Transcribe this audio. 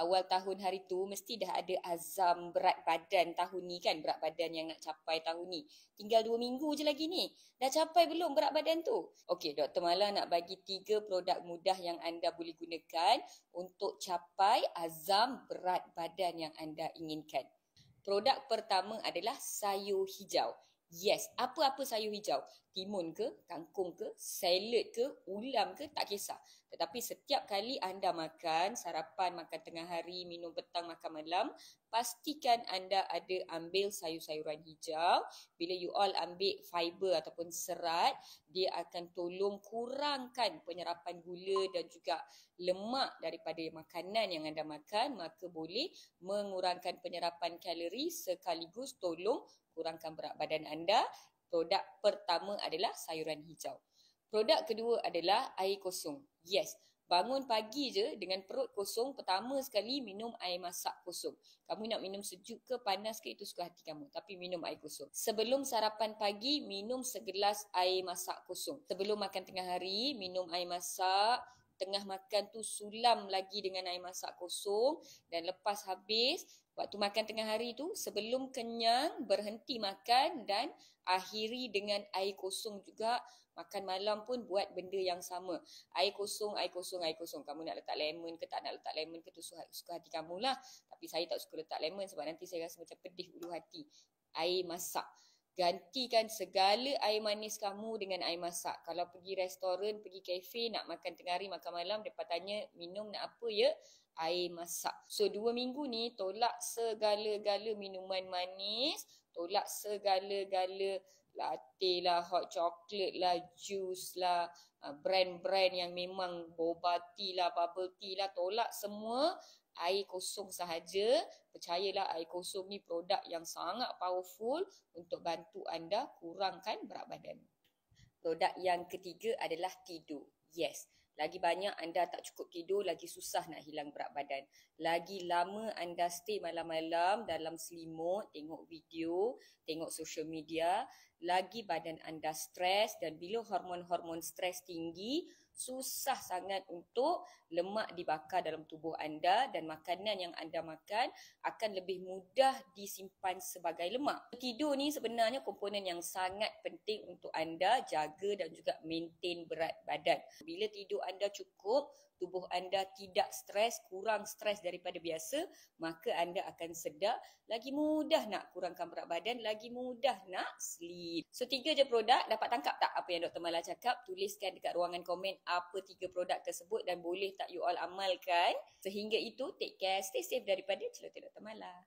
awal tahun hari tu mesti dah ada azam berat badan tahun ni kan berat badan yang nak capai tahun ni tinggal dua minggu je lagi ni dah capai belum berat badan tu okey doktor Mala nak bagi tiga produk mudah yang anda boleh gunakan untuk capai azam berat badan yang anda inginkan Produk pertama adalah sayur hijau. Yes, apa-apa sayur hijau. Timun ke, kangkung ke, salad ke, ulam ke, tak kisah. Tetapi setiap kali anda makan, sarapan, makan tengah hari, minum petang, makan malam, pastikan anda ada ambil sayur-sayuran hijau. Bila you all ambil fiber ataupun serat, dia akan tolong kurangkan penyerapan gula dan juga lemak daripada makanan yang anda makan. Maka boleh mengurangkan penyerapan kalori sekaligus tolong kurangkan berat badan anda, produk pertama adalah sayuran hijau. Produk kedua adalah air kosong. Yes, bangun pagi je dengan perut kosong, pertama sekali minum air masak kosong. Kamu nak minum sejuk ke panas ke itu suka hati kamu, tapi minum air kosong. Sebelum sarapan pagi, minum segelas air masak kosong. Sebelum makan tengah hari, minum air masak tengah makan tu sulam lagi dengan air masak kosong dan lepas habis waktu makan tengah hari tu sebelum kenyang berhenti makan dan akhiri dengan air kosong juga makan malam pun buat benda yang sama. Air kosong, air kosong, air kosong. Kamu nak letak lemon ke tak nak letak lemon ke tu suka hati kamu lah. Tapi saya tak suka letak lemon sebab nanti saya rasa macam pedih ulu hati. Air masak gantikan segala air manis kamu dengan air masak. Kalau pergi restoran, pergi kafe, nak makan tengah hari, makan malam, mereka tanya minum nak apa ya? Air masak. So dua minggu ni tolak segala-gala minuman manis, tolak segala-gala latte lah, hot chocolate lah, jus lah, uh, brand-brand yang memang boba tea lah, bubble tea lah, tolak semua air kosong sahaja, percayalah air kosong ni produk yang sangat powerful untuk bantu anda kurangkan berat badan. Produk yang ketiga adalah tidur. Yes, lagi banyak anda tak cukup tidur, lagi susah nak hilang berat badan. Lagi lama anda stay malam-malam dalam selimut, tengok video, tengok social media, lagi badan anda stres dan bila hormon-hormon stres tinggi susah sangat untuk lemak dibakar dalam tubuh anda dan makanan yang anda makan akan lebih mudah disimpan sebagai lemak. Tidur ni sebenarnya komponen yang sangat penting untuk anda jaga dan juga maintain berat badan. Bila tidur anda cukup, tubuh anda tidak stres, kurang stres daripada biasa, maka anda akan sedar, lagi mudah nak kurangkan berat badan, lagi mudah nak sleep. So tiga je produk dapat tangkap tak apa yang Dr. Mala cakap? Tuliskan dekat ruangan komen apa tiga produk tersebut dan boleh tak you all amalkan? Sehingga itu take care, stay safe daripada celoteh Dr. Mala.